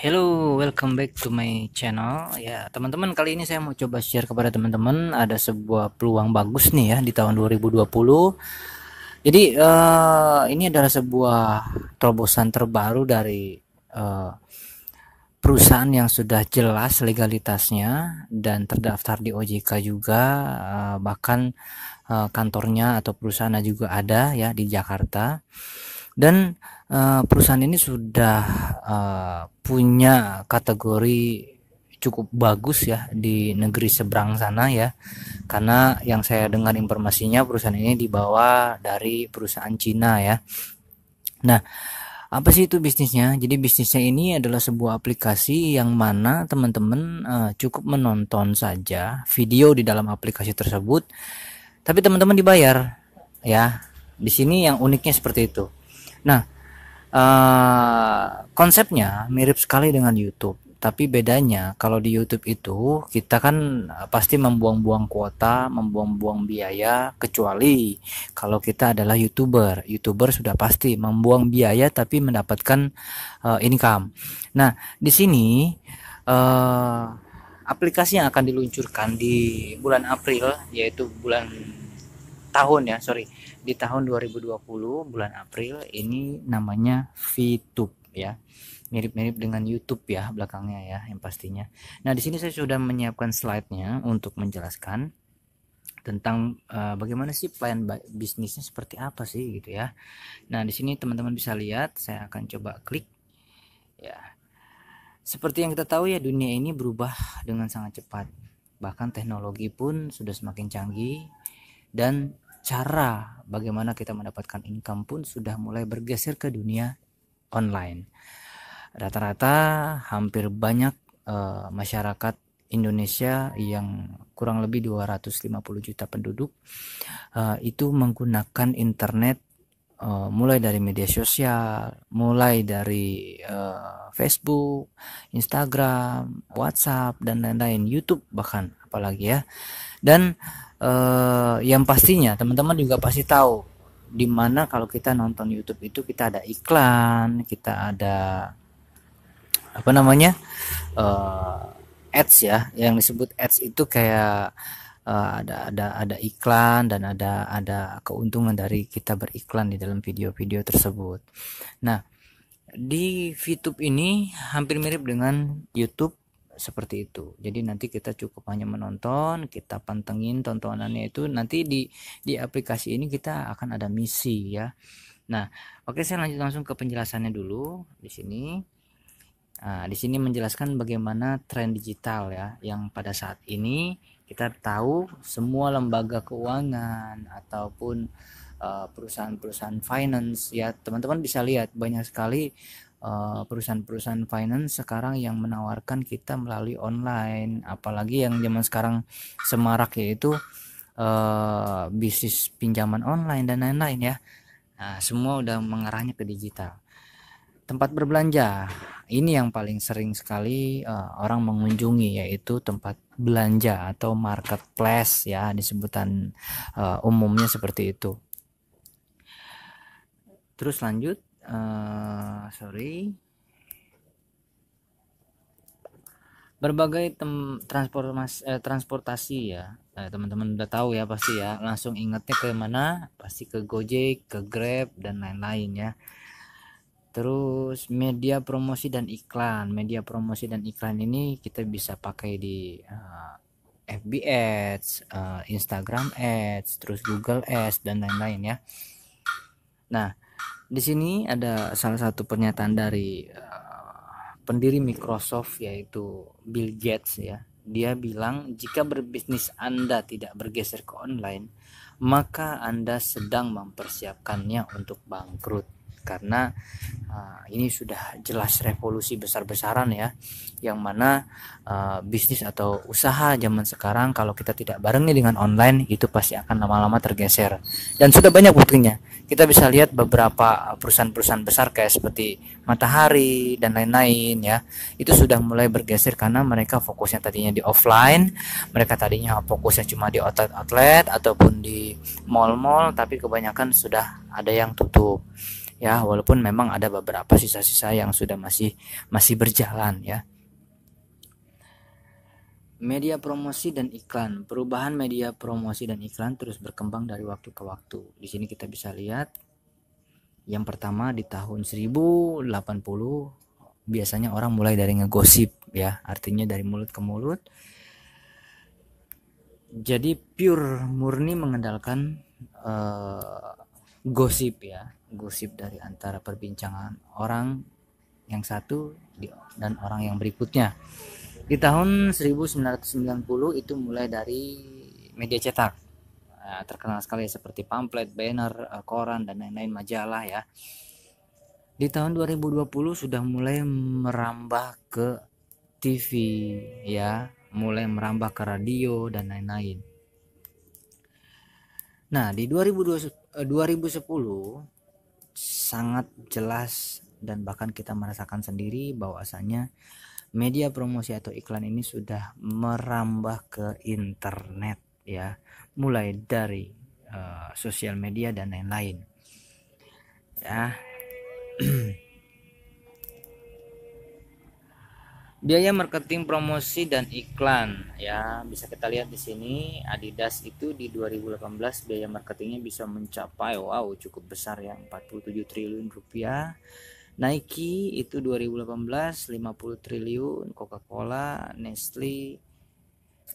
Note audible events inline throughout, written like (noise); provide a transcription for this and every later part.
Hello, welcome back to my channel. Ya, teman-teman, kali ini saya mau coba share kepada teman-teman ada sebuah peluang bagus nih ya di tahun 2020. Jadi, uh, ini adalah sebuah terobosan terbaru dari uh, perusahaan yang sudah jelas legalitasnya dan terdaftar di OJK juga, uh, bahkan uh, kantornya atau perusahaannya juga ada ya di Jakarta. Dan Eh, perusahaan ini sudah uh, punya kategori cukup bagus ya di negeri seberang sana ya karena yang saya dengar informasinya perusahaan ini dibawa dari perusahaan Cina ya nah apa sih itu bisnisnya jadi bisnisnya ini adalah sebuah aplikasi yang mana teman-teman uh, cukup menonton saja video di dalam aplikasi tersebut tapi teman-teman dibayar ya di sini yang uniknya seperti itu nah uh, konsepnya mirip sekali dengan YouTube tapi bedanya kalau di YouTube itu kita kan eh, pasti membuang-buang kuota, membuang-buang biaya kecuali kalau kita adalah YouTuber. YouTuber sudah pasti membuang biaya tapi mendapatkan uh, income. Nah, di sini uh, aplikasi yang akan diluncurkan di bulan April yaitu bulan tahun ya sorry di tahun 2020 bulan April ini namanya VTube ya mirip-mirip dengan YouTube ya belakangnya ya yang pastinya. Nah di sini saya sudah menyiapkan slide-nya untuk menjelaskan tentang uh, bagaimana sih plan bisnisnya seperti apa sih gitu ya. Nah di sini teman-teman bisa lihat saya akan coba klik ya. Seperti yang kita tahu ya dunia ini berubah dengan sangat cepat. Bahkan teknologi pun sudah semakin canggih dan cara bagaimana kita mendapatkan income pun sudah mulai bergeser ke dunia online. Rata-rata hampir banyak uh, masyarakat Indonesia yang kurang lebih 250 juta penduduk uh, itu menggunakan internet uh, mulai dari media sosial, mulai dari uh, Facebook, Instagram, WhatsApp dan lain-lain, YouTube bahkan apalagi ya. Dan uh, yang pastinya teman-teman juga pasti tahu dimana kalau kita nonton YouTube itu kita ada iklan, kita ada apa namanya uh, ads ya, yang disebut ads itu kayak uh, ada ada ada iklan dan ada ada keuntungan dari kita beriklan di dalam video-video tersebut. Nah, di YouTube ini hampir mirip dengan YouTube seperti itu. Jadi nanti kita cukup hanya menonton, kita pantengin tontonannya itu nanti di di aplikasi ini kita akan ada misi ya. Nah, oke saya lanjut langsung ke penjelasannya dulu di sini. Nah, di sini menjelaskan bagaimana tren digital ya yang pada saat ini kita tahu semua lembaga keuangan ataupun ah, perusahaan-perusahaan finance ya teman-teman bisa lihat banyak sekali Eh, perusahaan-perusahaan finance sekarang yang menawarkan kita melalui online apalagi yang zaman sekarang semarak yaitu uh, bisnis pinjaman online dan lain-lain ya nah, semua udah mengarahnya ke digital tempat berbelanja ini yang paling sering sekali uh, orang mengunjungi yaitu tempat belanja atau marketplace ya disebutan uh, umumnya seperti itu terus lanjut uh, sorry berbagai tem transportasi eh, transportasi ya teman eh, teman-teman udah tahu ya pasti ya langsung ingetnya ke mana pasti ke Gojek ke Grab dan lain-lain ya terus media promosi dan iklan media promosi dan iklan ini kita bisa pakai di uh, eh, FB Ads uh, Instagram Ads terus Google Ads dan lain-lain ya nah di sini ada salah satu pernyataan dari eh, pendiri Microsoft yaitu Bill Gates ya. Dia bilang jika berbisnis Anda tidak bergeser ke online, maka Anda sedang mempersiapkannya untuk bangkrut karena uh, ini sudah jelas revolusi besar-besaran ya yang mana uh, bisnis atau usaha zaman sekarang kalau kita tidak barengi dengan online itu pasti akan lama-lama tergeser dan sudah banyak buktinya kita bisa lihat beberapa perusahaan-perusahaan besar kayak seperti Matahari dan lain-lain ya itu sudah mulai bergeser karena mereka fokusnya tadinya di offline mereka tadinya fokusnya cuma di outlet outlet ataupun di mall-mall tapi kebanyakan sudah ada yang tutup ya walaupun memang ada beberapa sisa-sisa yang sudah masih masih berjalan ya media promosi dan iklan perubahan media promosi dan iklan terus berkembang dari waktu ke waktu di sini kita bisa lihat yang pertama di tahun 1080 biasanya orang mulai dari ngegosip ya artinya dari mulut ke mulut jadi pure murni mengandalkan uh, gosip ya gosip dari antara perbincangan orang yang satu dan orang yang berikutnya. Di tahun 1990 itu mulai dari media cetak. Ah, terkenal sekali seperti pamflet, banner, eh, koran dan lain-lain majalah ya. Di tahun 2020 sudah mulai merambah ke TV ya, mulai merambah ke radio dan lain-lain. Nah, di 2020 2010 sangat jelas dan bahkan kita merasakan sendiri bahwasanya media promosi atau iklan ini sudah merambah ke internet ya mulai dari uh, sosial media dan lain-lain ya (clears throat) biaya marketing promosi dan iklan ya bisa kita lihat di sini Adidas itu di 2018 biaya marketingnya bisa mencapai wow cukup besar ya 47 triliun rupiah Nike itu 2018 50 triliun Coca-Cola Nestle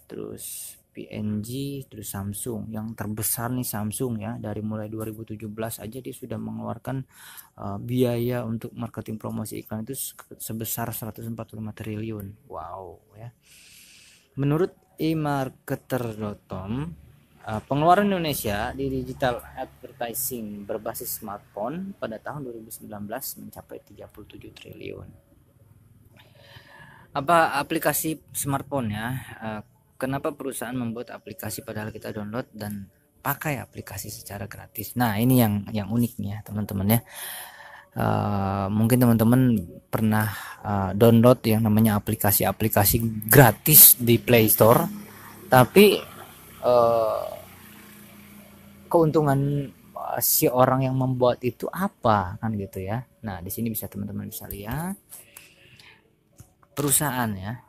terus PNG terus Samsung yang terbesar nih Samsung ya dari mulai 2017 aja dia sudah mengeluarkan uh, biaya untuk marketing promosi iklan itu sebesar 145 triliun wow ya menurut emarketer.com uh, eh, pengeluaran Indonesia di digital advertising berbasis smartphone pada tahun 2019 mencapai 37 triliun apa aplikasi smartphone ya uh, kenapa perusahaan membuat aplikasi padahal kita download dan pakai aplikasi secara gratis. Nah, ini yang yang uniknya, teman-teman ya. Uh, mungkin teman-teman pernah uh, download yang namanya aplikasi-aplikasi gratis di Play Store, tapi uh, keuntungan si orang yang membuat itu apa kan gitu ya. Nah, di sini bisa teman-teman bisa lihat perusahaan ya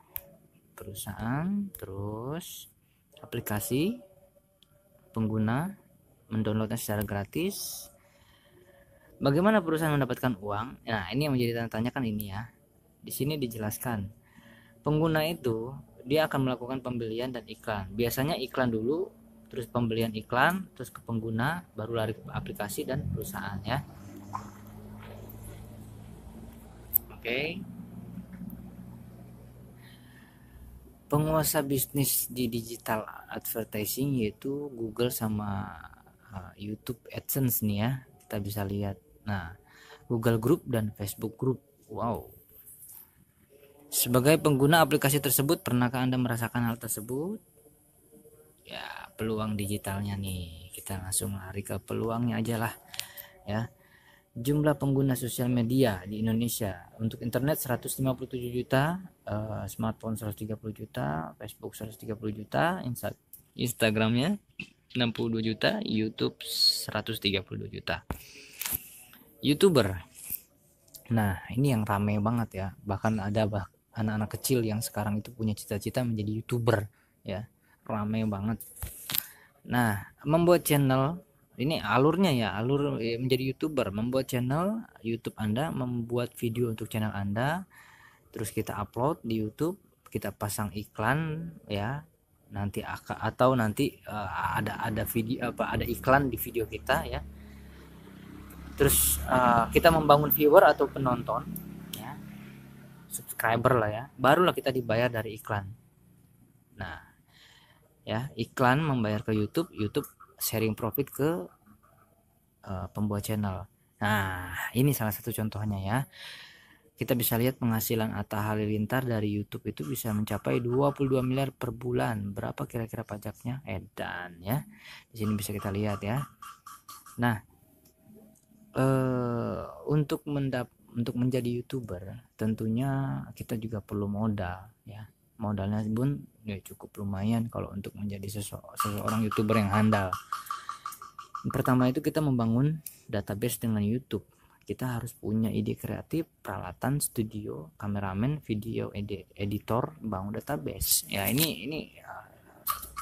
perusahaan terus aplikasi pengguna mendownloadnya secara gratis bagaimana perusahaan mendapatkan uang nah ini yang menjadi tanya tanya kan ini ya di sini dijelaskan pengguna itu dia akan melakukan pembelian dan iklan biasanya iklan dulu terus pembelian iklan terus ke pengguna baru lari ke aplikasi dan perusahaan ya oke okay. penguasa bisnis di digital advertising yaitu Google sama uh, YouTube AdSense nih ya kita bisa lihat nah Google Group dan Facebook Group wow sebagai pengguna aplikasi tersebut pernahkah anda merasakan hal tersebut ya peluang digitalnya nih kita langsung lari ke peluangnya aja lah ya jumlah pengguna sosial media di Indonesia untuk internet 157 juta, uh, smartphone 130 juta, Facebook 130 juta, Instagramnya 62 juta, YouTube 132 juta. YouTuber. Nah, ini yang rame banget ya. Bahkan ada bah anak-anak kecil yang sekarang itu punya cita-cita menjadi YouTuber ya. Rame banget. Nah, membuat channel ini alurnya ya alur eh, menjadi youtuber membuat channel YouTube Anda membuat video untuk channel Anda terus kita upload di YouTube kita pasang iklan ya nanti atau nanti uh, ada ada video apa ada iklan di video kita ya terus uh, kita membangun viewer atau penonton ya subscriber lah ya barulah kita dibayar dari iklan nah ya iklan membayar ke YouTube YouTube sharing profit ke uh, pembuat channel. Nah, ini salah satu contohnya ya. Kita bisa lihat penghasilan Atta Halilintar dari YouTube itu bisa mencapai 22 miliar per bulan. Berapa kira-kira pajaknya? Edan ya. Di sini bisa kita lihat ya. Nah, eh untuk mendap untuk menjadi YouTuber tentunya kita juga perlu modal ya modalnya pun ya cukup lumayan kalau untuk menjadi seseorang youtuber yang handal pertama itu kita membangun database dengan YouTube kita harus punya ide kreatif peralatan studio kameramen video ed editor bangun database ya ini ini ya,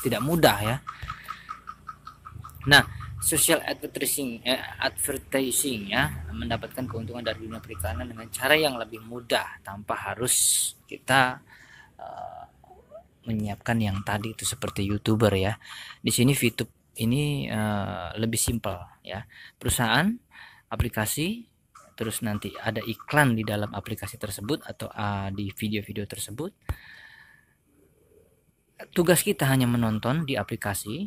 tidak mudah ya nah social advertising eh, advertising ya mendapatkan keuntungan dari dunia periklanan dengan cara yang lebih mudah tanpa harus kita Eh, menyiapkan yang tadi itu seperti youtuber ya di sini VTube ini uh, lebih simpel ya perusahaan aplikasi terus nanti ada iklan di dalam aplikasi tersebut atau uh, di video-video tersebut tugas kita hanya menonton di aplikasi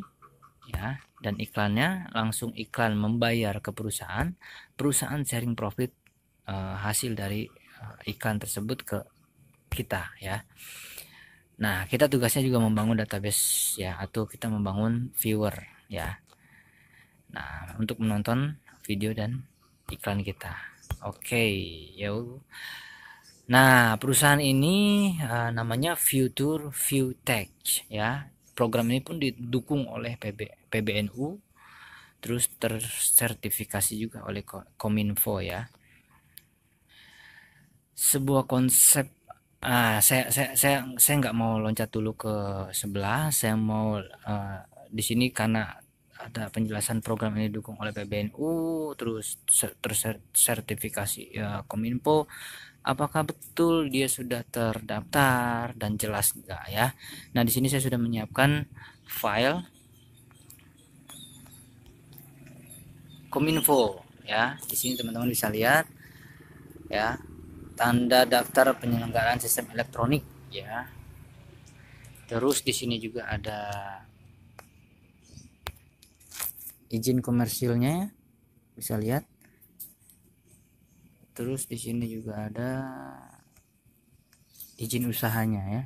ya dan iklannya langsung iklan membayar ke perusahaan perusahaan sharing profit uh, hasil dari uh, iklan tersebut ke kita ya. Nah, kita tugasnya juga membangun database ya atau kita membangun viewer ya. Nah, untuk menonton video dan iklan kita. Oke, okay, ya. Nah, perusahaan ini uh, namanya Future View Tech ya. Program ini pun didukung oleh PB, PBNU terus tersertifikasi juga oleh Kominfo ya. Sebuah konsep Ah, saya saya saya saya nggak mau loncat dulu ke sebelah. Saya mau uh, di sini karena ada penjelasan program ini dukung oleh PBNU, terus ter sertifikasi ya, eh, Kominfo. Apakah betul dia sudah terdaftar dan jelas enggak ya? Nah, di sini saya sudah menyiapkan file Kominfo ya. Di sini teman-teman bisa lihat ya tanda daftar penyelenggaraan sistem elektronik ya terus di sini juga ada izin komersilnya bisa lihat terus di sini juga ada izin usahanya ya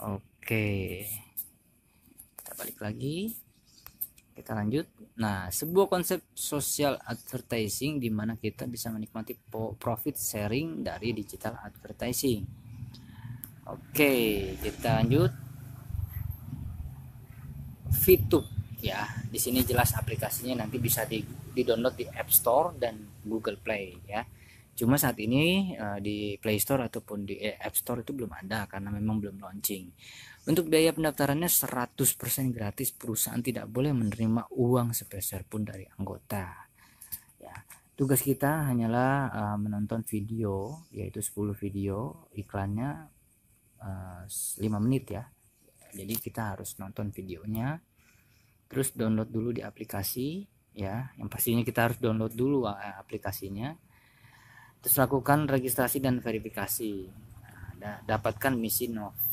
oke kita balik lagi kita lanjut nah sebuah konsep social advertising di mana kita bisa menikmati profit sharing dari digital advertising oke kita lanjut Fitup ya di sini jelas aplikasinya nanti bisa di, di download di App Store dan Google Play ya cuma saat ini eh, di Play Store ataupun di eh, App Store itu belum ada karena memang belum launching untuk biaya pendaftarannya 100% gratis, perusahaan tidak boleh menerima uang sebesar pun dari anggota. Ya, tugas kita hanyalah uh, menonton video, yaitu 10 video, iklannya uh, eh, 5 menit ya. Jadi kita harus nonton videonya, terus download dulu di aplikasi, ya. Yang pastinya kita harus download dulu eh, aplikasinya, terus lakukan registrasi dan verifikasi. Nah, dapatkan misi Nova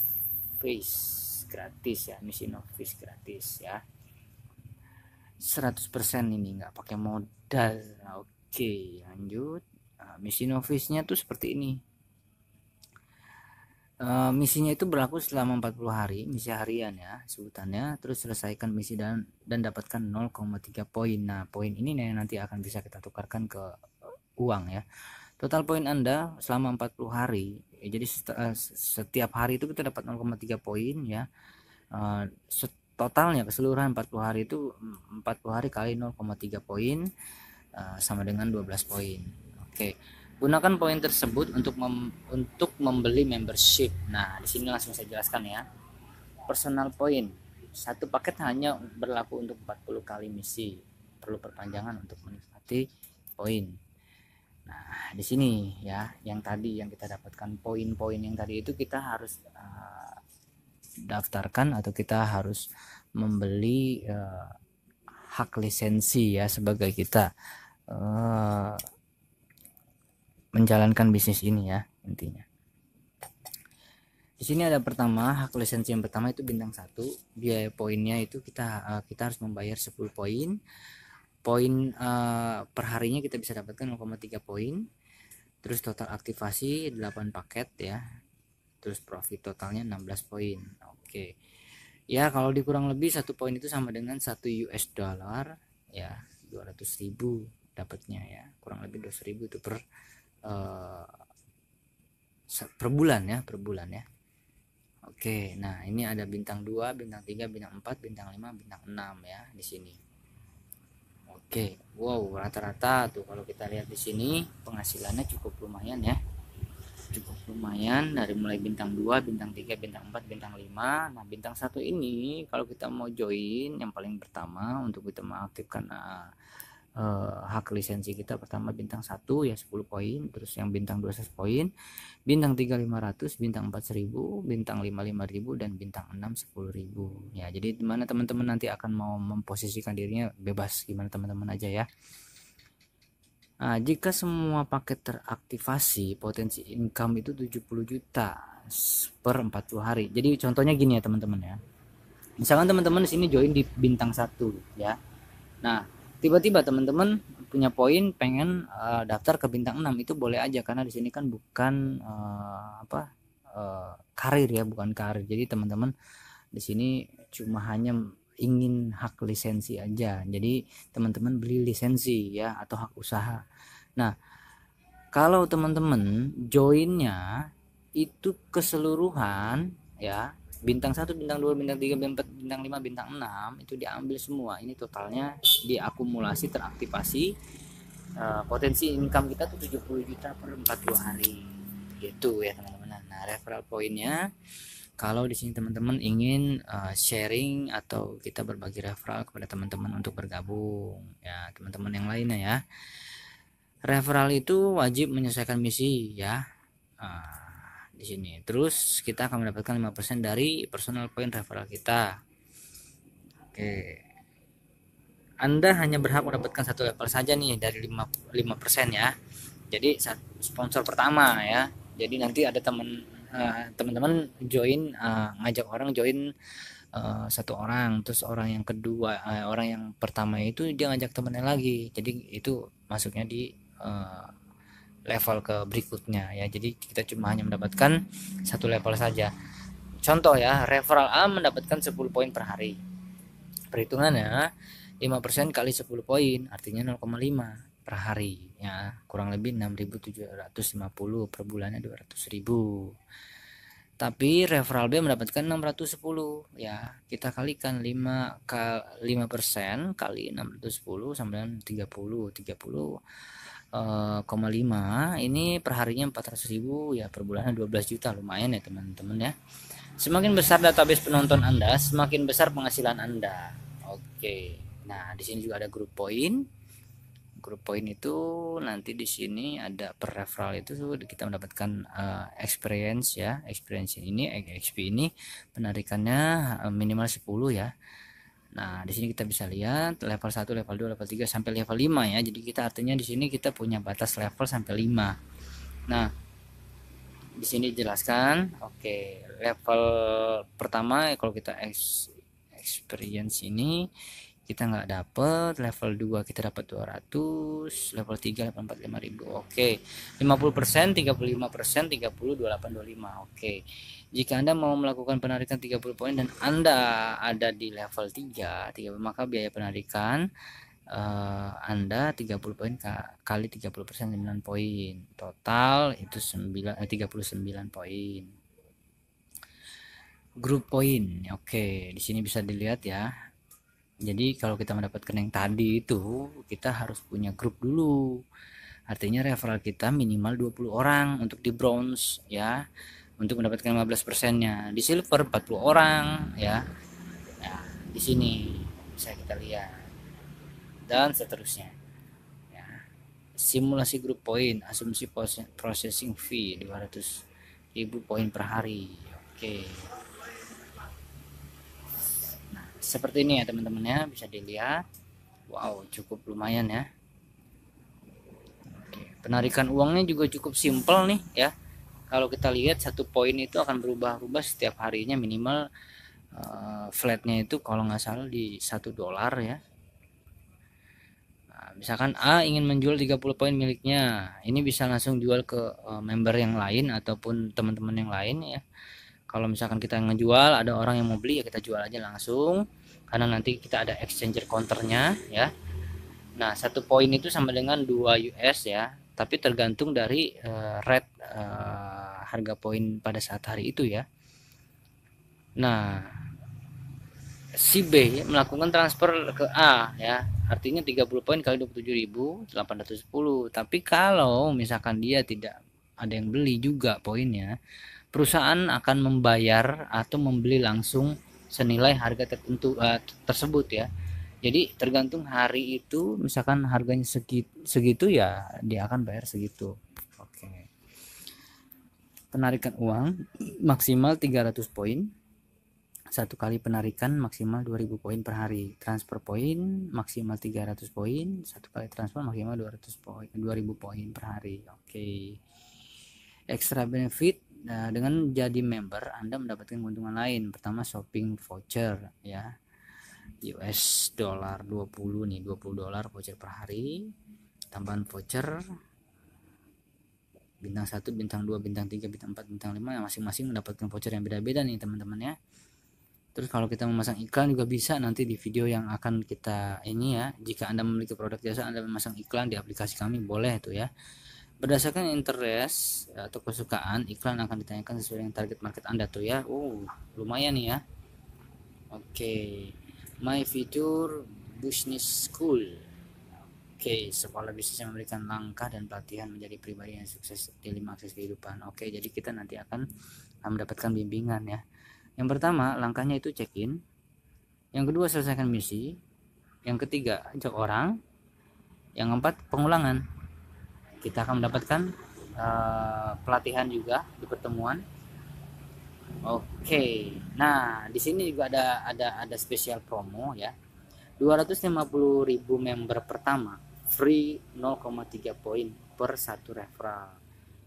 Novice gratis ya misi Novice gratis ya 100% ini enggak pakai modal oke lanjut nah, misi Novice nya tuh seperti ini Uh, misinya itu berlaku selama 40 hari, misi harian ya sebutannya. Terus selesaikan misi dan dan dapatkan 0,3 poin. Nah, poin ini nih, nanti akan bisa kita tukarkan ke uang ya total poin Anda selama 40 hari ya, jadi eh, setiap hari itu kita dapat 0,3 poin ya uh, eh, totalnya keseluruhan 40 hari itu 40 mm, hari kali 0,3 poin uh, sama dengan 12 poin oke okay. gunakan poin tersebut untuk mem untuk membeli membership nah di sini langsung saya jelaskan ya personal poin satu paket hanya berlaku untuk 40 kali misi perlu perpanjangan untuk menikmati poin Nah, di sini ya, yang tadi yang kita dapatkan poin-poin yang tadi itu kita harus uh, daftarkan atau kita harus membeli uh, hak lisensi ya sebagai kita uh, menjalankan bisnis ini ya intinya. Di sini ada pertama hak lisensi yang pertama itu bintang satu biaya poinnya itu kita uh, kita harus membayar 10 poin poin uh, perharinya kita bisa dapatkan 0,3 poin terus total aktivasi 8 paket ya terus profit totalnya 16 poin oke okay. ya kalau dikurang lebih satu poin itu sama dengan satu US dollar ya 200 ribu dapatnya ya kurang lebih 200 ribu itu per uh, per bulan ya per bulan ya oke okay. nah ini ada bintang 2 bintang 3 bintang 4 bintang 5 bintang 6 ya di sini Oke, wow rata-rata tuh kalau kita lihat di sini penghasilannya cukup lumayan ya. Cukup lumayan dari mulai bintang 2, bintang 3, bintang 4, bintang 5. Nah, bintang satu ini kalau kita mau join yang paling pertama untuk kita mengaktifkan uh, uh, hak lisensi kita pertama bintang 1 ya 10 poin terus yang bintang 200 poin bintang 3 500 bintang 4000 bintang 5 5000 dan bintang 6 10000 ya jadi dimana teman-teman nanti akan mau memposisikan dirinya bebas gimana teman-teman aja ya Nah, jika semua paket teraktivasi, potensi income itu 70 juta per 40 hari. Jadi contohnya gini ya teman-teman ya. Misalkan teman-teman di sini join di bintang 1 ya. Nah, tiba-tiba teman-teman punya poin pengen uh, daftar ke bintang 6 itu boleh aja karena di sini kan bukan uh, apa uh, karir ya bukan karir jadi teman-teman di sini cuma hanya ingin hak lisensi aja jadi teman-teman beli lisensi ya atau hak usaha nah kalau teman-teman joinnya itu keseluruhan ya bintang 1, bintang 2, bintang 3, bintang 4, bintang 5, bintang 6 itu diambil semua. Ini totalnya diakumulasi teraktivasi uh, potensi income kita tuh 70 juta per puluh hari. Gitu ya teman-teman. Nah, referral poinnya kalau di sini teman-teman ingin uh, sharing atau kita berbagi referral kepada teman-teman untuk bergabung ya, teman-teman yang lainnya ya. Referral itu wajib menyelesaikan misi ya. Uh, di sini. Terus kita akan mendapatkan 5% dari personal point referral kita. Oke. Anda hanya berhak mendapatkan satu level saja nih dari 5, 5% ya. Jadi sponsor pertama ya. Jadi nanti ada teman eh, teman teman uh, join uh, ngajak orang join uh, satu orang, terus orang yang kedua, uh, orang yang pertama itu dia ngajak temannya lagi. Jadi itu masuknya di uh, level ke berikutnya ya jadi kita cuma hanya mendapatkan satu level saja contoh ya referral A mendapatkan 10 poin per hari perhitungannya 5% kali 10 poin artinya 0,5 per hari ya kurang lebih 6.750 per bulannya 200.000 tapi referral B mendapatkan 610 ya kita kalikan 5 5 kali 610 sampai 30 30 0,5 eh, ini perharinya ribu ya per bulannya 12 juta lumayan ya teman-teman ya semakin besar database penonton anda semakin besar penghasilan anda oke nah di sini juga ada grup poin grup poin itu nanti di sini ada per referral itu kita mendapatkan uh, experience ya experience ini eh, XP ini penarikannya minimal 10 ya Nah, di sini kita bisa lihat level 1, level 2, level 3 sampai level 5 ya. Jadi kita artinya di sini kita punya batas level sampai 5. Nah, di sini jelaskan, oke, okay, level pertama kalau kita experience ini kita nggak dapet level 2 kita dapat 200 level 3 level 4 oke okay. 50 35 30 28 25 oke okay. Jika Anda mau melakukan penarikan 30 poin dan Anda ada di level 3, 3 maka biaya penarikan uh, Anda 30 poin kali 30% persen 9 poin. Total itu 9 eh, 39 poin. Grup poin. Oke, di sini bisa dilihat ya. Jadi kalau kita mendapatkan yang tadi itu, kita harus punya grup dulu. Artinya referral kita minimal 20 orang untuk di bronze ya untuk mendapatkan 15 persennya di silver 40 orang ya nah, di sini bisa kita lihat dan seterusnya ya. simulasi grup poin asumsi processing fee 200 ribu poin per hari oke nah seperti ini ya teman-teman ya bisa dilihat wow cukup lumayan ya penarikan uangnya juga cukup simple nih ya kalau kita lihat satu poin itu akan berubah-ubah setiap harinya minimal uh, flatnya itu kalau nggak salah di satu dolar ya nah, misalkan A ingin menjual 30 poin miliknya ini bisa langsung jual ke uh, member yang lain ataupun teman-teman yang lain ya kalau misalkan kita ngejual ada orang yang mau beli ya kita jual aja langsung karena nanti kita ada exchanger counternya ya nah satu poin itu sama dengan 2 US ya tapi tergantung dari uh, eh, red uh, eh, harga poin pada saat hari itu ya. Nah, si B melakukan transfer ke A ya. Artinya 30 poin kali 27.810. Tapi kalau misalkan dia tidak ada yang beli juga poinnya, perusahaan akan membayar atau membeli langsung senilai harga tertentu uh, tersebut ya jadi tergantung hari itu misalkan harganya segitu, segitu ya dia akan bayar segitu oke penarikan uang maksimal 300 poin satu kali penarikan maksimal 2000 poin per hari transfer poin maksimal 300 poin satu kali transfer maksimal 200 poin 2000 poin per hari oke okay. extra benefit nah, dengan jadi member Anda mendapatkan keuntungan lain pertama shopping voucher ya US dollar 20 nih 20 dolar voucher per hari tambahan voucher bintang 1 bintang 2 bintang 3 bintang 4 bintang 5 yang masing-masing mendapatkan voucher yang beda-beda nih teman-teman ya terus kalau kita memasang iklan juga bisa nanti di video yang akan kita ini ya jika anda memiliki produk jasa anda memasang iklan di aplikasi kami boleh itu ya berdasarkan interest eh, atau kesukaan iklan akan ditanyakan sesuai dengan target market anda tuh ya uh lumayan nih ya oke okay my future business school oke okay, sekolah bisnis yang memberikan langkah dan pelatihan menjadi pribadi yang sukses di lima akses kehidupan oke okay, jadi kita nanti akan mendapatkan bimbingan ya yang pertama langkahnya itu check in yang kedua selesaikan misi yang ketiga ajak orang yang keempat pengulangan kita akan mendapatkan uh, pelatihan juga di pertemuan Oke. Nah, di sini juga ada ada ada spesial promo ya. 250.000 member pertama free 0,3 poin per satu referral.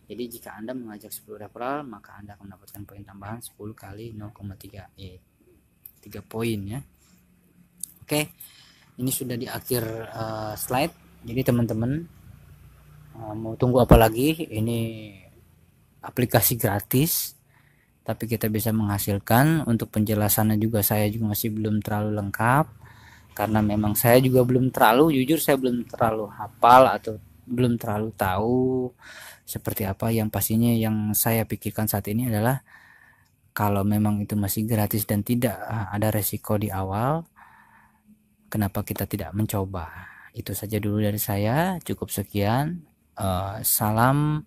Jadi jika Anda mengajak 10 referral, maka Anda akan mendapatkan poin tambahan 10 kali 0,3 eh 3 poin ya. Oke. Ini sudah di akhir uh, slide. Jadi teman-teman uh, mau tunggu apa lagi? Ini aplikasi gratis tapi kita bisa menghasilkan untuk penjelasannya juga saya juga masih belum terlalu lengkap karena memang saya juga belum terlalu jujur saya belum terlalu hafal atau belum terlalu tahu seperti apa yang pastinya yang saya pikirkan saat ini adalah kalau memang itu masih gratis dan tidak eh, ada resiko di awal kenapa kita tidak mencoba itu saja dulu dari saya cukup sekian uh, salam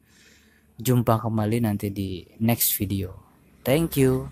jumpa kembali nanti di next video Thank you.